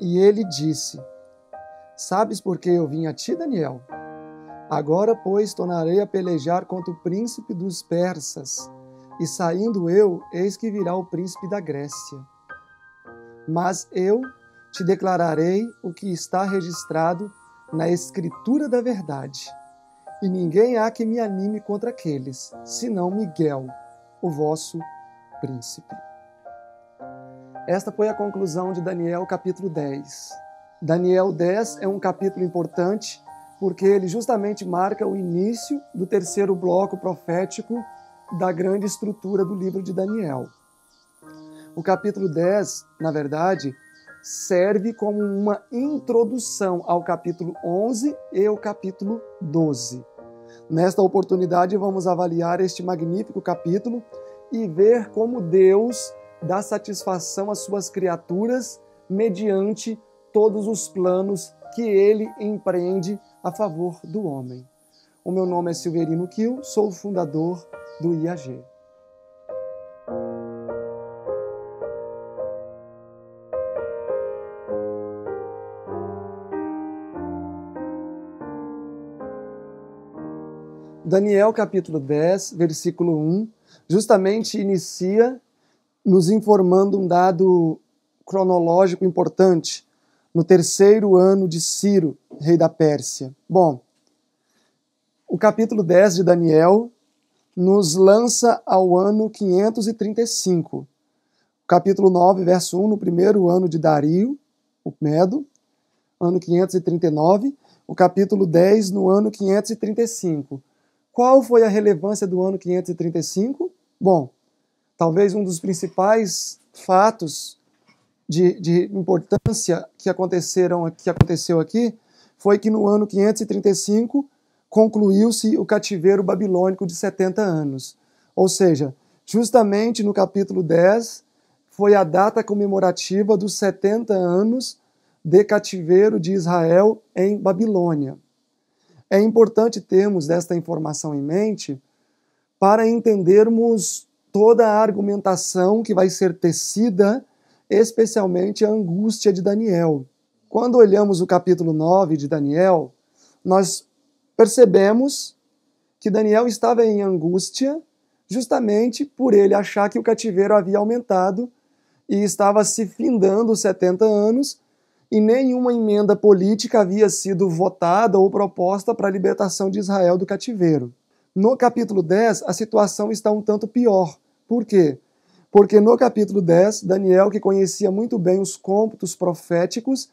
E ele disse: Sabes por que eu vim a ti, Daniel? Agora, pois, tornarei a pelejar contra o príncipe dos persas, e saindo eu, eis que virá o príncipe da Grécia. Mas eu te declararei o que está registrado na Escritura da Verdade. E ninguém há que me anime contra aqueles, senão Miguel, o vosso príncipe. Esta foi a conclusão de Daniel capítulo 10. Daniel 10 é um capítulo importante porque ele justamente marca o início do terceiro bloco profético da grande estrutura do livro de Daniel. O capítulo 10, na verdade, serve como uma introdução ao capítulo 11 e ao capítulo 12. Nesta oportunidade, vamos avaliar este magnífico capítulo e ver como Deus dá satisfação às suas criaturas mediante todos os planos que ele empreende a favor do homem. O meu nome é Silverino Kiel, sou o fundador do IAG. Daniel capítulo 10, versículo 1, justamente inicia nos informando um dado cronológico importante no terceiro ano de Ciro, rei da Pérsia. Bom, o capítulo 10 de Daniel nos lança ao ano 535. O capítulo 9, verso 1, no primeiro ano de Dario, o Medo, ano 539. O capítulo 10, no ano 535. Qual foi a relevância do ano 535? Bom, Talvez um dos principais fatos de, de importância que, aconteceram, que aconteceu aqui foi que no ano 535 concluiu-se o cativeiro babilônico de 70 anos. Ou seja, justamente no capítulo 10 foi a data comemorativa dos 70 anos de cativeiro de Israel em Babilônia. É importante termos esta informação em mente para entendermos toda a argumentação que vai ser tecida, especialmente a angústia de Daniel. Quando olhamos o capítulo 9 de Daniel, nós percebemos que Daniel estava em angústia justamente por ele achar que o cativeiro havia aumentado e estava se findando os 70 anos e nenhuma emenda política havia sido votada ou proposta para a libertação de Israel do cativeiro. No capítulo 10, a situação está um tanto pior. Por quê? Porque no capítulo 10, Daniel, que conhecia muito bem os cômputos proféticos,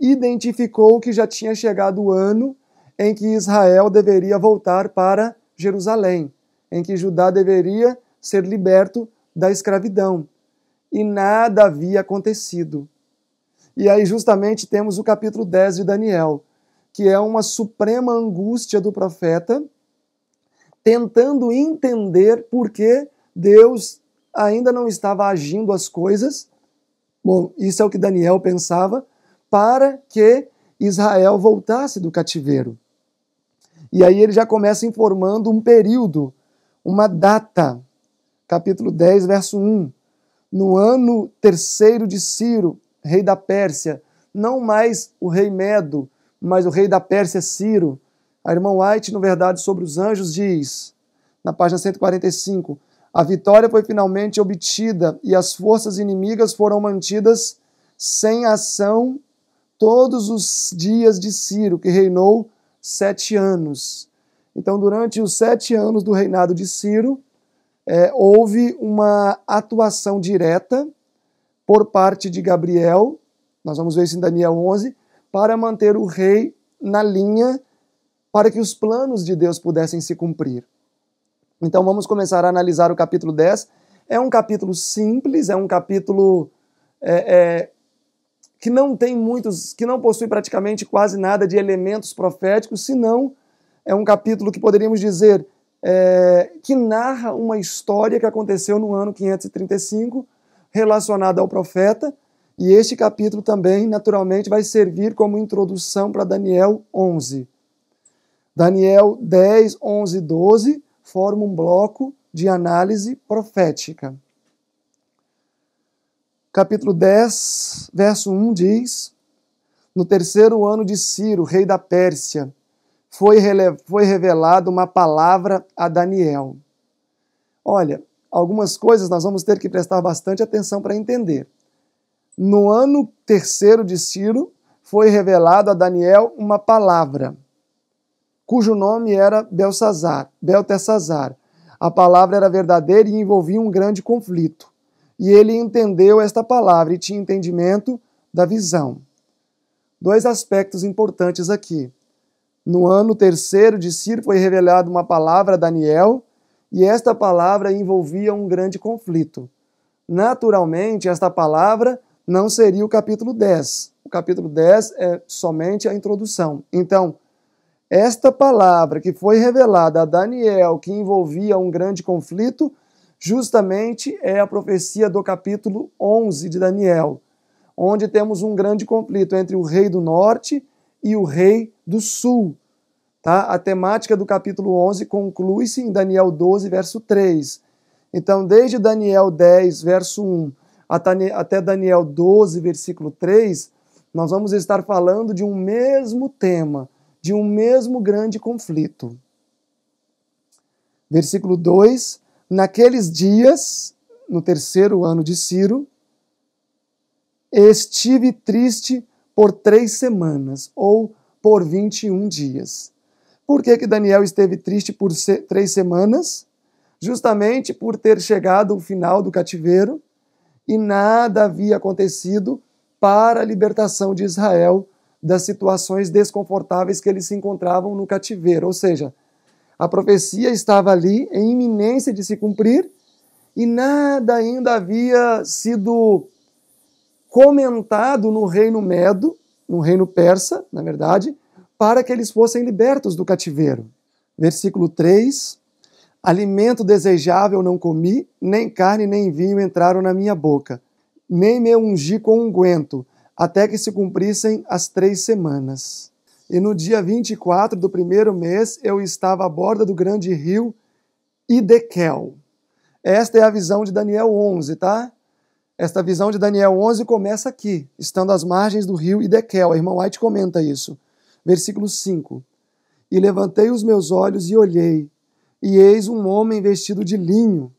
identificou que já tinha chegado o ano em que Israel deveria voltar para Jerusalém, em que Judá deveria ser liberto da escravidão. E nada havia acontecido. E aí, justamente, temos o capítulo 10 de Daniel, que é uma suprema angústia do profeta, tentando entender por que Deus ainda não estava agindo as coisas, bom, isso é o que Daniel pensava, para que Israel voltasse do cativeiro. E aí ele já começa informando um período, uma data. Capítulo 10, verso 1. No ano terceiro de Ciro, rei da Pérsia, não mais o rei Medo, mas o rei da Pérsia Ciro. A irmã White, no Verdade sobre os Anjos, diz, na página 145, a vitória foi finalmente obtida e as forças inimigas foram mantidas sem ação todos os dias de Ciro, que reinou sete anos. Então, durante os sete anos do reinado de Ciro, é, houve uma atuação direta por parte de Gabriel, nós vamos ver isso em Daniel 11, para manter o rei na linha, para que os planos de Deus pudessem se cumprir. Então vamos começar a analisar o capítulo 10. É um capítulo simples, é um capítulo é, é, que não tem muitos, que não possui praticamente quase nada de elementos proféticos, senão é um capítulo que poderíamos dizer é, que narra uma história que aconteceu no ano 535 relacionada ao profeta. E este capítulo também, naturalmente, vai servir como introdução para Daniel 11. Daniel 10, 11 e 12 forma um bloco de análise profética. Capítulo 10, verso 1 diz: No terceiro ano de Ciro, rei da Pérsia, foi, foi revelada uma palavra a Daniel. Olha, algumas coisas nós vamos ter que prestar bastante atenção para entender. No ano terceiro de Ciro, foi revelado a Daniel uma palavra cujo nome era Belsazar, Beltesazar. A palavra era verdadeira e envolvia um grande conflito. E ele entendeu esta palavra e tinha entendimento da visão. Dois aspectos importantes aqui. No ano terceiro de Ciro foi revelada uma palavra a Daniel, e esta palavra envolvia um grande conflito. Naturalmente, esta palavra não seria o capítulo 10. O capítulo 10 é somente a introdução. Então, esta palavra que foi revelada a Daniel, que envolvia um grande conflito, justamente é a profecia do capítulo 11 de Daniel, onde temos um grande conflito entre o rei do norte e o rei do sul. Tá? A temática do capítulo 11 conclui-se em Daniel 12, verso 3. Então, desde Daniel 10, verso 1, até Daniel 12, versículo 3, nós vamos estar falando de um mesmo tema, de um mesmo grande conflito. Versículo 2: Naqueles dias, no terceiro ano de Ciro, estive triste por três semanas, ou por 21 dias. Por que, que Daniel esteve triste por três semanas? Justamente por ter chegado o final do cativeiro e nada havia acontecido para a libertação de Israel das situações desconfortáveis que eles se encontravam no cativeiro. Ou seja, a profecia estava ali em iminência de se cumprir e nada ainda havia sido comentado no reino medo, no reino persa, na verdade, para que eles fossem libertos do cativeiro. Versículo 3: Alimento desejável não comi, nem carne nem vinho entraram na minha boca, nem me ungi com unguento até que se cumprissem as três semanas. E no dia 24 do primeiro mês eu estava à borda do grande rio Idekel. Esta é a visão de Daniel 11, tá? Esta visão de Daniel 11 começa aqui, estando às margens do rio Idekel. A irmã White comenta isso. Versículo 5. E levantei os meus olhos e olhei, e eis um homem vestido de linho,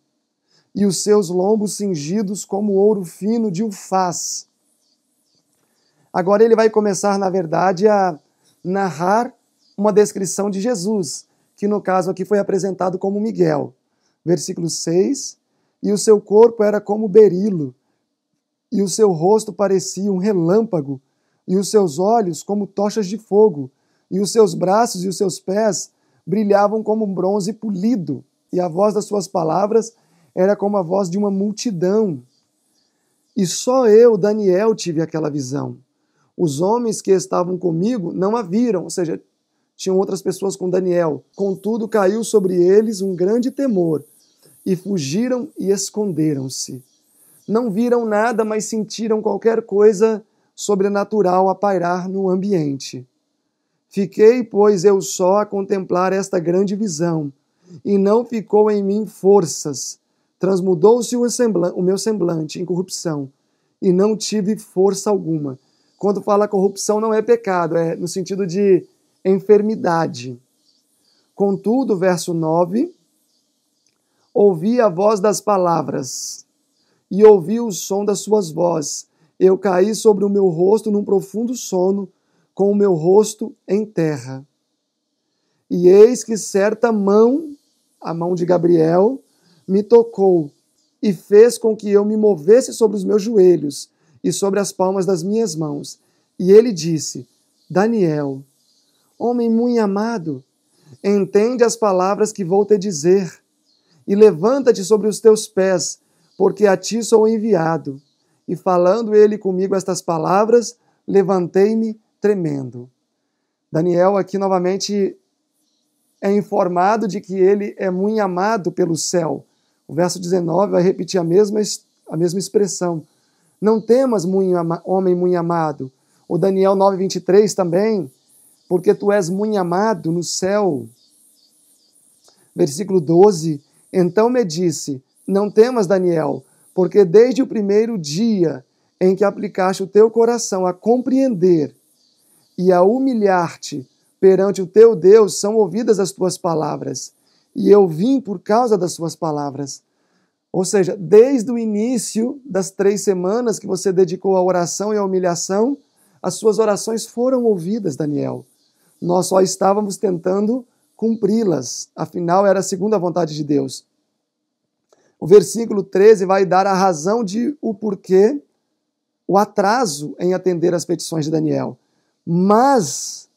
e os seus lombos cingidos como ouro fino de ufaz. Agora ele vai começar, na verdade, a narrar uma descrição de Jesus, que no caso aqui foi apresentado como Miguel. Versículo 6: E o seu corpo era como berilo, e o seu rosto parecia um relâmpago, e os seus olhos como tochas de fogo, e os seus braços e os seus pés brilhavam como um bronze polido, e a voz das suas palavras era como a voz de uma multidão. E só eu, Daniel, tive aquela visão. Os homens que estavam comigo não a viram, ou seja, tinham outras pessoas com Daniel. Contudo, caiu sobre eles um grande temor, e fugiram e esconderam-se. Não viram nada, mas sentiram qualquer coisa sobrenatural a pairar no ambiente. Fiquei, pois, eu só a contemplar esta grande visão, e não ficou em mim forças. Transmudou-se o, o meu semblante em corrupção, e não tive força alguma quando fala corrupção não é pecado, é no sentido de enfermidade. Contudo, verso 9, ouvi a voz das palavras e ouvi o som das suas vozes. Eu caí sobre o meu rosto num profundo sono, com o meu rosto em terra. E eis que certa mão, a mão de Gabriel, me tocou e fez com que eu me movesse sobre os meus joelhos e sobre as palmas das minhas mãos. E ele disse: Daniel, homem muito amado, entende as palavras que vou te dizer, e levanta-te sobre os teus pés, porque a ti sou enviado. E falando ele comigo estas palavras, levantei-me tremendo. Daniel aqui novamente é informado de que ele é muito amado pelo céu. O verso 19 vai repetir a mesma, a mesma expressão. Não temas, homem muito amado. O Daniel 9:23 também, porque tu és muito amado no céu. Versículo 12. Então me disse: Não temas, Daniel, porque desde o primeiro dia em que aplicaste o teu coração a compreender e a humilhar-te perante o teu Deus, são ouvidas as tuas palavras. E eu vim por causa das tuas palavras. Ou seja, desde o início das três semanas que você dedicou à oração e à humilhação, as suas orações foram ouvidas, Daniel. Nós só estávamos tentando cumpri-las, afinal era a segunda vontade de Deus. O versículo 13 vai dar a razão de o porquê o atraso em atender às petições de Daniel. Mas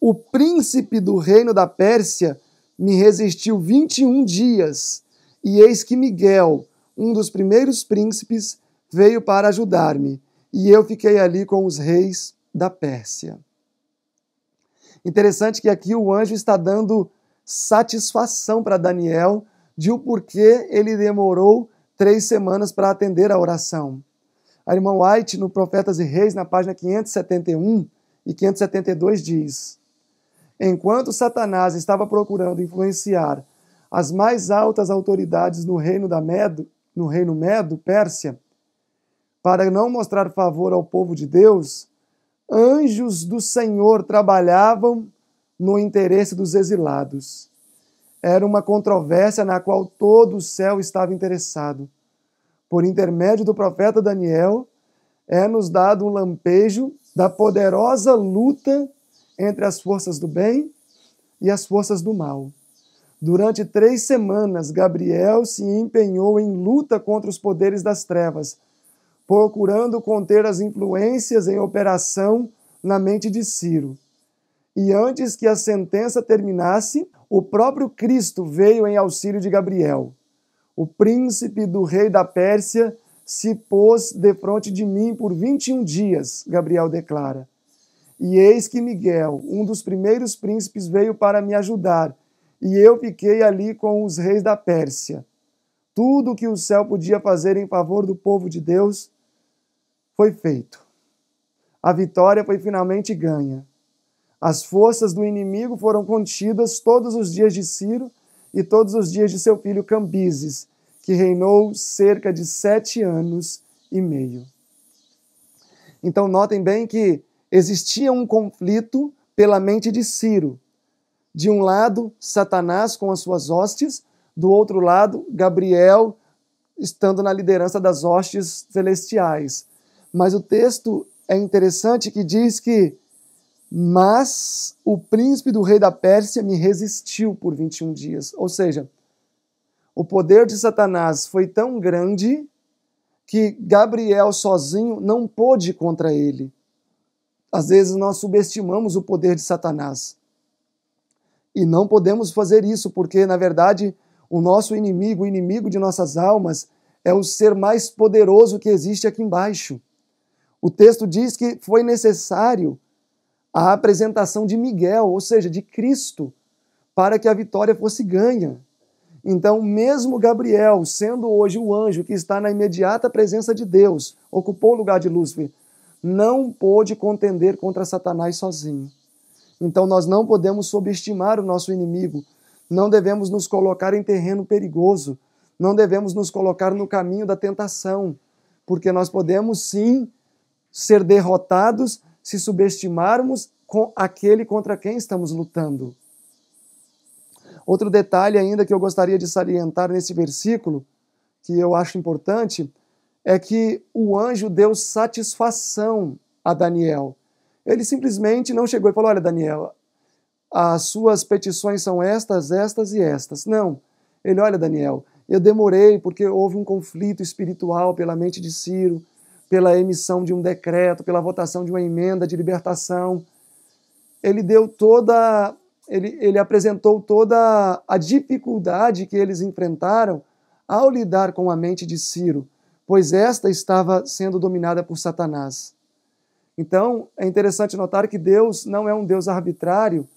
o príncipe do reino da Pérsia me resistiu 21 dias e eis que Miguel, um dos primeiros príncipes, veio para ajudar-me, e eu fiquei ali com os reis da Pérsia. Interessante que aqui o anjo está dando satisfação para Daniel de o porquê ele demorou três semanas para atender a oração. A irmã White, no Profetas e Reis, na página 571 e 572, diz: Enquanto Satanás estava procurando influenciar as mais altas autoridades no reino da Medo, no reino Medo, Pérsia, para não mostrar favor ao povo de Deus, anjos do Senhor trabalhavam no interesse dos exilados. Era uma controvérsia na qual todo o céu estava interessado. Por intermédio do profeta Daniel, é-nos dado um lampejo da poderosa luta entre as forças do bem e as forças do mal. Durante três semanas, Gabriel se empenhou em luta contra os poderes das trevas, procurando conter as influências em operação na mente de Ciro. E antes que a sentença terminasse, o próprio Cristo veio em auxílio de Gabriel. O príncipe do rei da Pérsia se pôs defronte de mim por 21 dias, Gabriel declara. E eis que Miguel, um dos primeiros príncipes, veio para me ajudar e eu fiquei ali com os reis da Pérsia. Tudo o que o céu podia fazer em favor do povo de Deus foi feito. A vitória foi finalmente ganha. As forças do inimigo foram contidas todos os dias de Ciro e todos os dias de seu filho Cambises, que reinou cerca de sete anos e meio. Então, notem bem que existia um conflito pela mente de Ciro de um lado, Satanás com as suas hostes, do outro lado, Gabriel estando na liderança das hostes celestiais. Mas o texto é interessante que diz que mas o príncipe do rei da Pérsia me resistiu por 21 dias. Ou seja, o poder de Satanás foi tão grande que Gabriel sozinho não pôde contra ele. Às vezes nós subestimamos o poder de Satanás. E não podemos fazer isso, porque, na verdade, o nosso inimigo, o inimigo de nossas almas, é o ser mais poderoso que existe aqui embaixo. O texto diz que foi necessário a apresentação de Miguel, ou seja, de Cristo, para que a vitória fosse ganha. Então, mesmo Gabriel, sendo hoje o anjo que está na imediata presença de Deus, ocupou o lugar de Lúcifer, não pôde contender contra Satanás sozinho. Então nós não podemos subestimar o nosso inimigo, não devemos nos colocar em terreno perigoso, não devemos nos colocar no caminho da tentação, porque nós podemos sim ser derrotados se subestimarmos com aquele contra quem estamos lutando. Outro detalhe ainda que eu gostaria de salientar nesse versículo, que eu acho importante, é que o anjo deu satisfação a Daniel. Ele simplesmente não chegou e falou: Olha, Daniel, as suas petições são estas, estas e estas. Não. Ele, olha, Daniel, eu demorei porque houve um conflito espiritual pela mente de Ciro, pela emissão de um decreto, pela votação de uma emenda de libertação. Ele deu toda. Ele, ele apresentou toda a dificuldade que eles enfrentaram ao lidar com a mente de Ciro, pois esta estava sendo dominada por Satanás. Então, é interessante notar que Deus não é um Deus arbitrário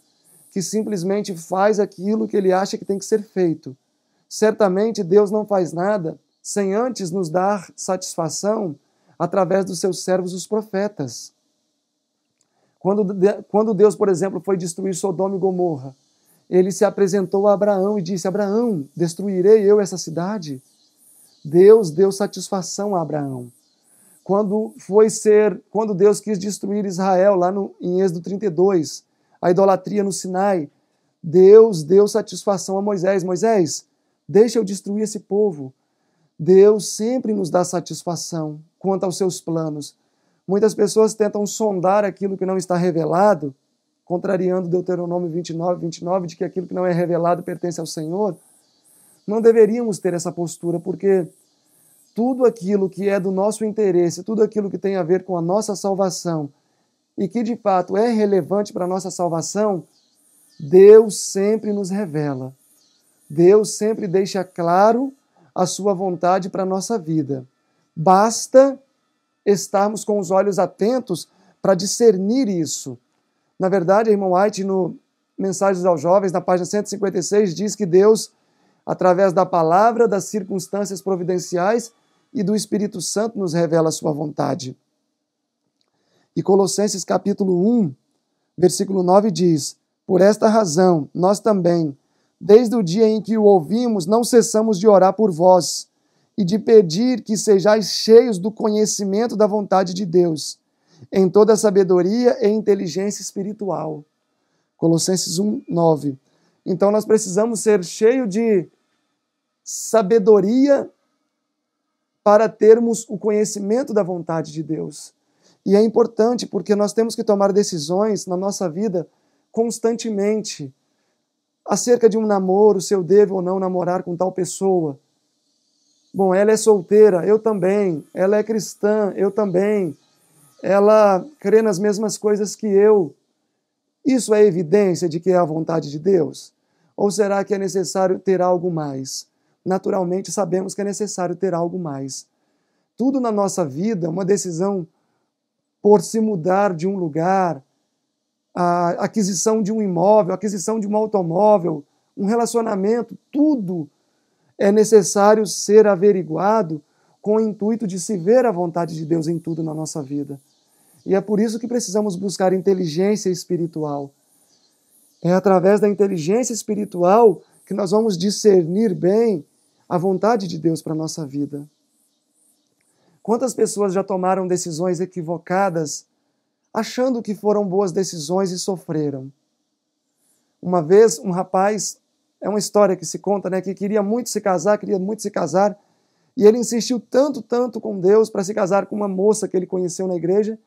que simplesmente faz aquilo que ele acha que tem que ser feito. Certamente, Deus não faz nada sem antes nos dar satisfação através dos seus servos, os profetas. Quando, quando Deus, por exemplo, foi destruir Sodoma e Gomorra, ele se apresentou a Abraão e disse: Abraão, destruirei eu essa cidade? Deus deu satisfação a Abraão quando foi ser, quando Deus quis destruir Israel lá no, em Êxodo 32, a idolatria no Sinai, Deus deu satisfação a Moisés. Moisés, deixa eu destruir esse povo. Deus sempre nos dá satisfação quanto aos seus planos. Muitas pessoas tentam sondar aquilo que não está revelado, contrariando Deuteronômio 29, 29, de que aquilo que não é revelado pertence ao Senhor. Não deveríamos ter essa postura, porque tudo aquilo que é do nosso interesse, tudo aquilo que tem a ver com a nossa salvação e que de fato é relevante para a nossa salvação, Deus sempre nos revela. Deus sempre deixa claro a sua vontade para a nossa vida. Basta estarmos com os olhos atentos para discernir isso. Na verdade, irmão White, no Mensagens aos Jovens, na página 156, diz que Deus, através da palavra, das circunstâncias providenciais, e do Espírito Santo nos revela a sua vontade. E Colossenses capítulo 1, versículo 9 diz: Por esta razão, nós também, desde o dia em que o ouvimos, não cessamos de orar por vós e de pedir que sejais cheios do conhecimento da vontade de Deus, em toda sabedoria e inteligência espiritual. Colossenses 1, 9. Então nós precisamos ser cheios de sabedoria para termos o conhecimento da vontade de Deus. E é importante porque nós temos que tomar decisões na nossa vida constantemente acerca de um namoro, se eu devo ou não namorar com tal pessoa. Bom, ela é solteira, eu também. Ela é cristã, eu também. Ela crê nas mesmas coisas que eu. Isso é evidência de que é a vontade de Deus? Ou será que é necessário ter algo mais? naturalmente sabemos que é necessário ter algo mais. Tudo na nossa vida é uma decisão por se mudar de um lugar, a aquisição de um imóvel, a aquisição de um automóvel, um relacionamento, tudo é necessário ser averiguado com o intuito de se ver a vontade de Deus em tudo na nossa vida. E é por isso que precisamos buscar inteligência espiritual. É através da inteligência espiritual que nós vamos discernir bem a vontade de Deus para a nossa vida. Quantas pessoas já tomaram decisões equivocadas, achando que foram boas decisões e sofreram? Uma vez, um rapaz, é uma história que se conta, né, que queria muito se casar, queria muito se casar, e ele insistiu tanto, tanto com Deus para se casar com uma moça que ele conheceu na igreja,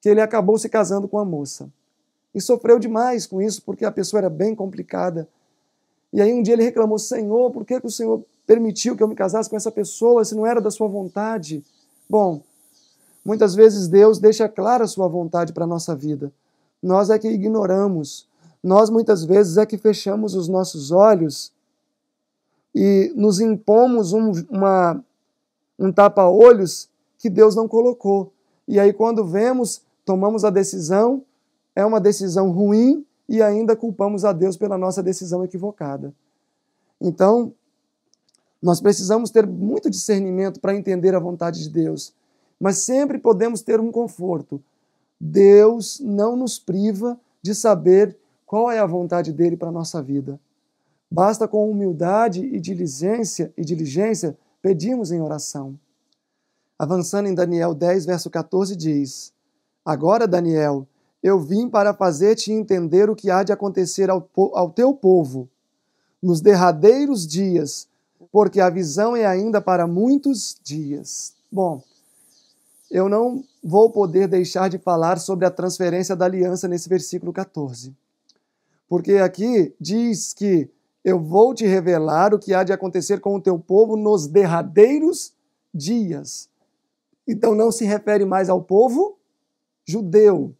que ele acabou se casando com a moça. E sofreu demais com isso, porque a pessoa era bem complicada. E aí um dia ele reclamou: Senhor, por que, que o Senhor permitiu que eu me casasse com essa pessoa se não era da sua vontade? Bom, muitas vezes Deus deixa clara a sua vontade para a nossa vida. Nós é que ignoramos. Nós muitas vezes é que fechamos os nossos olhos e nos impomos um, uma, um tapa-olhos que Deus não colocou. E aí, quando vemos, tomamos a decisão, é uma decisão ruim e ainda culpamos a Deus pela nossa decisão equivocada. Então, nós precisamos ter muito discernimento para entender a vontade de Deus, mas sempre podemos ter um conforto. Deus não nos priva de saber qual é a vontade dele para a nossa vida. Basta com humildade e diligência e diligência pedimos em oração. Avançando em Daniel 10, verso 14 diz: Agora, Daniel, eu vim para fazer-te entender o que há de acontecer ao, ao teu povo. Nos derradeiros dias, porque a visão é ainda para muitos dias. Bom, eu não vou poder deixar de falar sobre a transferência da aliança nesse versículo 14. Porque aqui diz que eu vou te revelar o que há de acontecer com o teu povo nos derradeiros dias. Então não se refere mais ao povo judeu.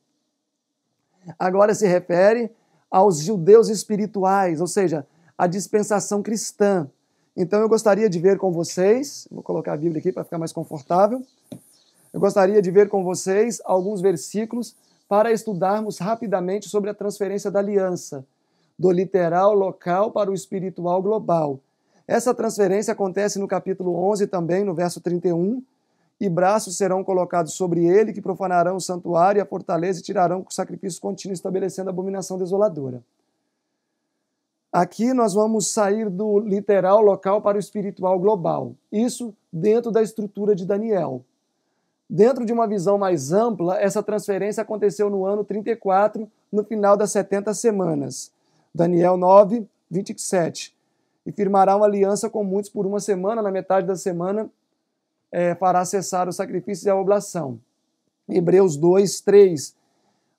Agora se refere aos judeus espirituais, ou seja, à dispensação cristã. Então eu gostaria de ver com vocês, vou colocar a Bíblia aqui para ficar mais confortável. Eu gostaria de ver com vocês alguns versículos para estudarmos rapidamente sobre a transferência da aliança, do literal local para o espiritual global. Essa transferência acontece no capítulo 11 também, no verso 31. E braços serão colocados sobre ele, que profanarão o santuário e a fortaleza e tirarão o sacrifício contínuo, estabelecendo a abominação desoladora. Aqui nós vamos sair do literal local para o espiritual global. Isso dentro da estrutura de Daniel. Dentro de uma visão mais ampla, essa transferência aconteceu no ano 34, no final das 70 semanas. Daniel 9, 27. E firmará uma aliança com muitos por uma semana, na metade da semana é, fará cessar os sacrifícios e a oblação. Hebreus 2, 3.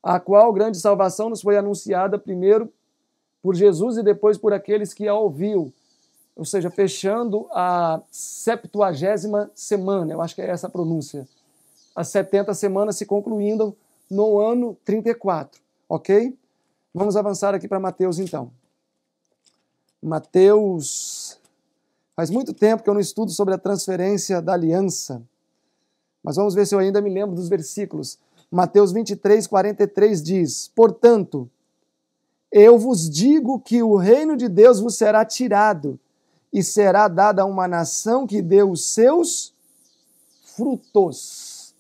A qual grande salvação nos foi anunciada primeiro por Jesus e depois por aqueles que a ouviu. Ou seja, fechando a septuagésima semana, eu acho que é essa a pronúncia. As 70 semanas se concluindo no ano 34, ok? Vamos avançar aqui para Mateus então. Mateus. Faz muito tempo que eu não estudo sobre a transferência da aliança. Mas vamos ver se eu ainda me lembro dos versículos. Mateus 23, 43 diz: Portanto, eu vos digo que o reino de Deus vos será tirado e será dado a uma nação que dê os seus frutos.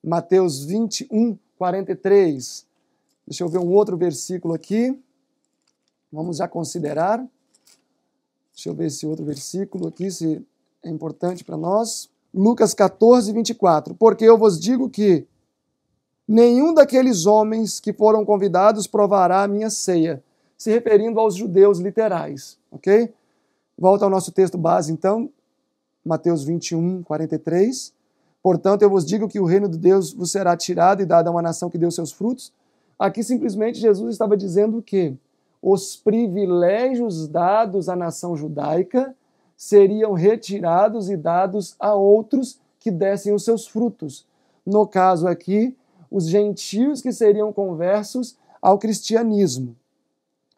Mateus 21, 43. Deixa eu ver um outro versículo aqui. Vamos já considerar. Deixa eu ver esse outro versículo aqui, se é importante para nós. Lucas 14, 24. Porque eu vos digo que nenhum daqueles homens que foram convidados provará a minha ceia, se referindo aos judeus literais, ok? Volta ao nosso texto base, então, Mateus 21, 43. Portanto, eu vos digo que o reino de Deus vos será tirado e dado a uma nação que deu seus frutos. Aqui, simplesmente, Jesus estava dizendo o Os privilégios dados à nação judaica seriam retirados e dados a outros que dessem os seus frutos. No caso aqui, os gentios que seriam conversos ao cristianismo.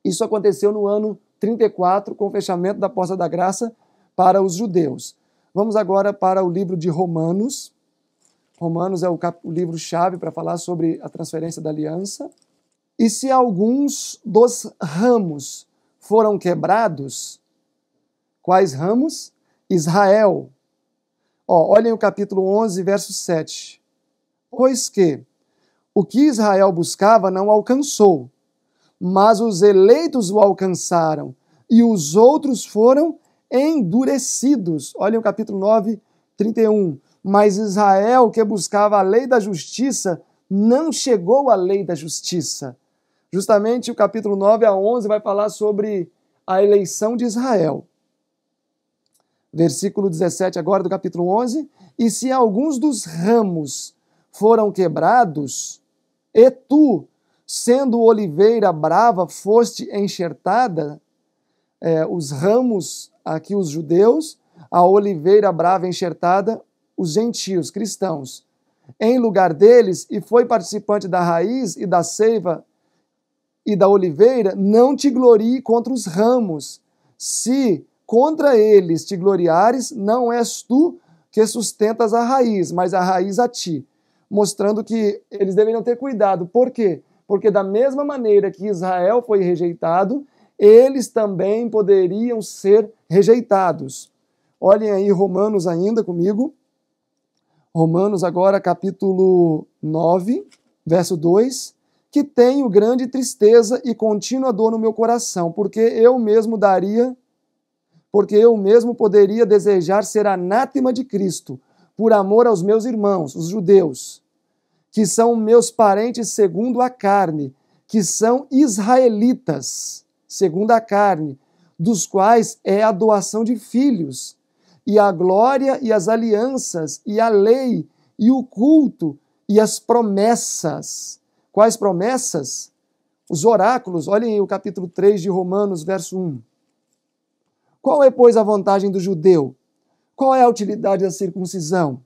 Isso aconteceu no ano 34, com o fechamento da porta da graça para os judeus. Vamos agora para o livro de Romanos. Romanos é o, o livro-chave para falar sobre a transferência da aliança. E se alguns dos ramos foram quebrados, quais ramos? Israel. Ó, olhem o capítulo 11, verso 7. Pois que, o que Israel buscava não alcançou, mas os eleitos o alcançaram, e os outros foram endurecidos. Olhem o capítulo 9, 31. Mas Israel, que buscava a lei da justiça, não chegou à lei da justiça. Justamente o capítulo 9 a 11 vai falar sobre a eleição de Israel. Versículo 17 agora do capítulo 11. E se alguns dos ramos foram quebrados, e tu, sendo oliveira brava, foste enxertada, é, os ramos, aqui os judeus, a oliveira brava enxertada, os gentios, cristãos, em lugar deles, e foi participante da raiz e da seiva e da oliveira, não te glorie contra os ramos. Se contra eles te gloriares, não és tu que sustentas a raiz, mas a raiz a ti mostrando que eles deveriam ter cuidado. Por quê? Porque da mesma maneira que Israel foi rejeitado, eles também poderiam ser rejeitados. Olhem aí Romanos ainda comigo. Romanos agora capítulo 9, verso 2, que tenho grande tristeza e contínua dor no meu coração, porque eu mesmo daria, porque eu mesmo poderia desejar ser anátema de Cristo, por amor aos meus irmãos, os judeus, que são meus parentes segundo a carne, que são israelitas segundo a carne, dos quais é a doação de filhos, e a glória e as alianças, e a lei, e o culto, e as promessas. Quais promessas? Os oráculos, olhem o capítulo 3 de Romanos, verso 1. Qual é, pois, a vantagem do judeu? Qual é a utilidade da circuncisão?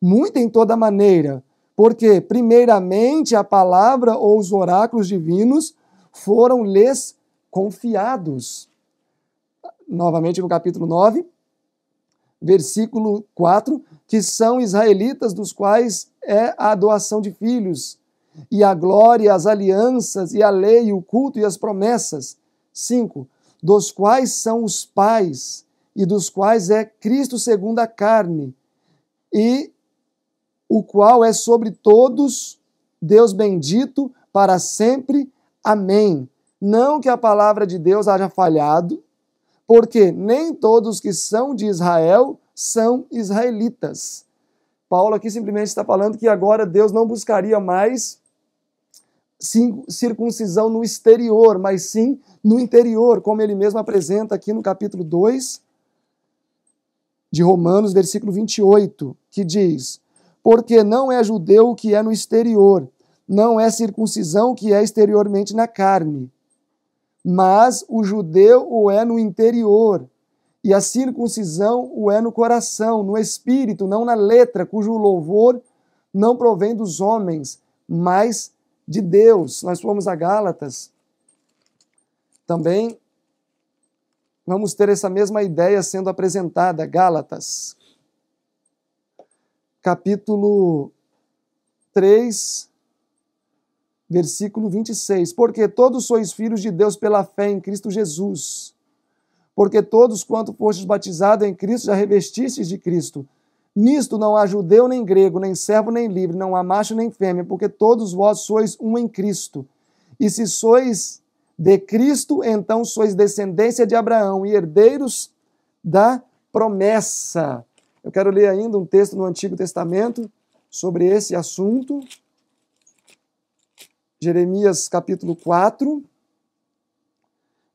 Muita em toda maneira, porque, primeiramente, a palavra ou os oráculos divinos foram lhes confiados. Novamente no capítulo 9, versículo 4, que são israelitas, dos quais é a doação de filhos, e a glória, as alianças, e a lei, o culto e as promessas. 5. Dos quais são os pais, e dos quais é Cristo segundo a carne, e o qual é sobre todos Deus bendito para sempre. Amém. Não que a palavra de Deus haja falhado, porque nem todos que são de Israel são israelitas. Paulo aqui simplesmente está falando que agora Deus não buscaria mais circuncisão no exterior, mas sim no interior, como ele mesmo apresenta aqui no capítulo 2, de Romanos, versículo 28, que diz: Porque não é judeu o que é no exterior, não é circuncisão que é exteriormente na carne, mas o judeu o é no interior, e a circuncisão o é no coração, no espírito, não na letra, cujo louvor não provém dos homens, mas de Deus. Nós fomos a Gálatas também vamos ter essa mesma ideia sendo apresentada. Gálatas, capítulo 3, versículo 26. Porque todos sois filhos de Deus pela fé em Cristo Jesus. Porque todos quanto fostes batizados em Cristo já revestistes de Cristo. Nisto não há judeu nem grego, nem servo nem livre, não há macho nem fêmea, porque todos vós sois um em Cristo. E se sois de Cristo, então sois descendência de Abraão e herdeiros da promessa. Eu quero ler ainda um texto no Antigo Testamento sobre esse assunto. Jeremias capítulo 4,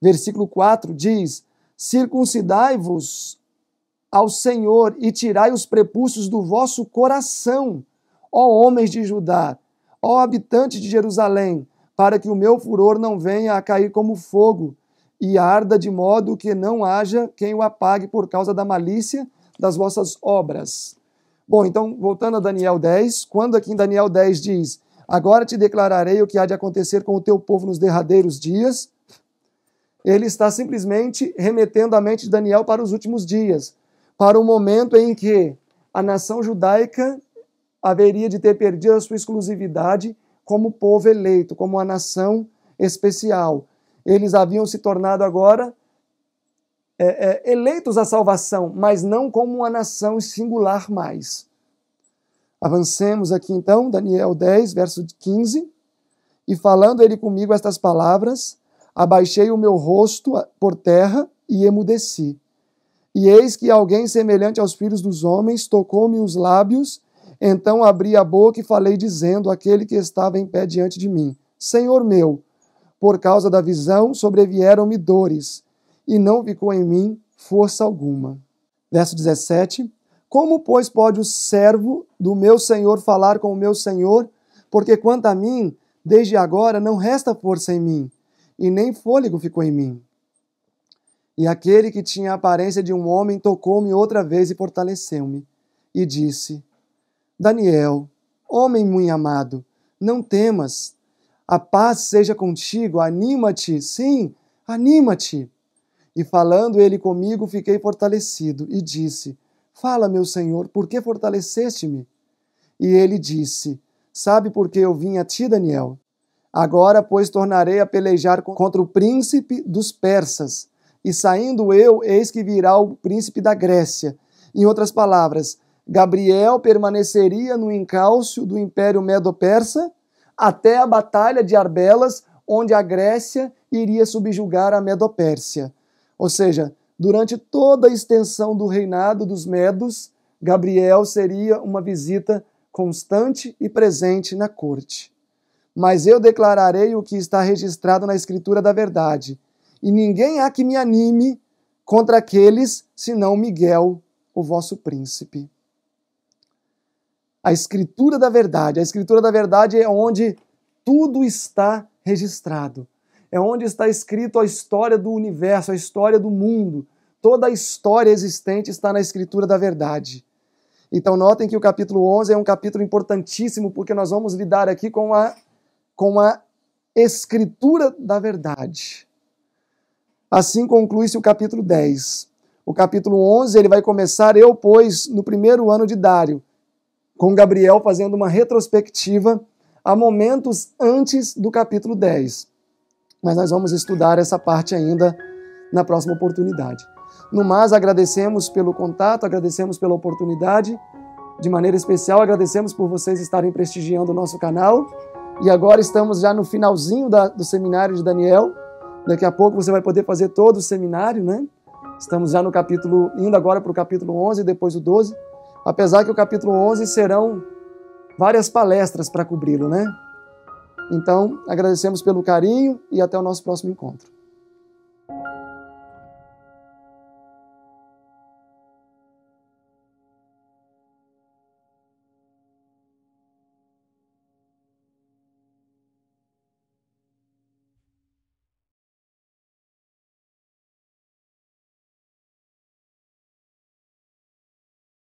versículo 4 diz: Circuncidai-vos ao Senhor e tirai os prepúcios do vosso coração, ó homens de Judá, ó habitantes de Jerusalém, para que o meu furor não venha a cair como fogo e arda de modo que não haja quem o apague por causa da malícia das vossas obras. Bom, então, voltando a Daniel 10, quando aqui em Daniel 10 diz: Agora te declararei o que há de acontecer com o teu povo nos derradeiros dias, ele está simplesmente remetendo a mente de Daniel para os últimos dias, para o momento em que a nação judaica haveria de ter perdido a sua exclusividade como povo eleito, como uma nação especial. Eles haviam se tornado agora é, é, eleitos à salvação, mas não como uma nação singular mais. Avancemos aqui então, Daniel 10, verso 15. E falando ele comigo estas palavras, abaixei o meu rosto por terra e emudeci. E eis que alguém semelhante aos filhos dos homens tocou-me os lábios então abri a boca e falei, dizendo àquele que estava em pé diante de mim: Senhor meu, por causa da visão sobrevieram-me dores, e não ficou em mim força alguma. Verso 17: Como, pois, pode o servo do meu senhor falar com o meu senhor? Porque quanto a mim, desde agora não resta força em mim, e nem fôlego ficou em mim. E aquele que tinha a aparência de um homem tocou-me outra vez e fortaleceu-me, e disse: Daniel, homem muito amado, não temas. A paz seja contigo, anima-te, sim, anima-te. E falando ele comigo, fiquei fortalecido e disse: Fala, meu Senhor, por que fortaleceste-me? E ele disse: Sabe por que eu vim a ti, Daniel? Agora, pois, tornarei a pelejar contra o príncipe dos persas. E saindo eu, eis que virá o príncipe da Grécia. Em outras palavras, Gabriel permaneceria no encalço do Império Medo-Persa até a Batalha de Arbelas, onde a Grécia iria subjugar a medo Ou seja, durante toda a extensão do reinado dos Medos, Gabriel seria uma visita constante e presente na corte. Mas eu declararei o que está registrado na Escritura da Verdade, e ninguém há que me anime contra aqueles senão Miguel, o vosso príncipe a escritura da verdade. A escritura da verdade é onde tudo está registrado. É onde está escrito a história do universo, a história do mundo. Toda a história existente está na escritura da verdade. Então notem que o capítulo 11 é um capítulo importantíssimo porque nós vamos lidar aqui com a com a escritura da verdade. Assim conclui-se o capítulo 10. O capítulo 11 ele vai começar eu pois no primeiro ano de Dário com Gabriel fazendo uma retrospectiva a momentos antes do capítulo 10. Mas nós vamos estudar essa parte ainda na próxima oportunidade. No mais, agradecemos pelo contato, agradecemos pela oportunidade. De maneira especial, agradecemos por vocês estarem prestigiando o nosso canal. E agora estamos já no finalzinho da, do seminário de Daniel. Daqui a pouco você vai poder fazer todo o seminário, né? Estamos já no capítulo, indo agora para o capítulo 11 e depois o 12. Apesar que o capítulo 11 serão várias palestras para cobri-lo, né? Então, agradecemos pelo carinho e até o nosso próximo encontro.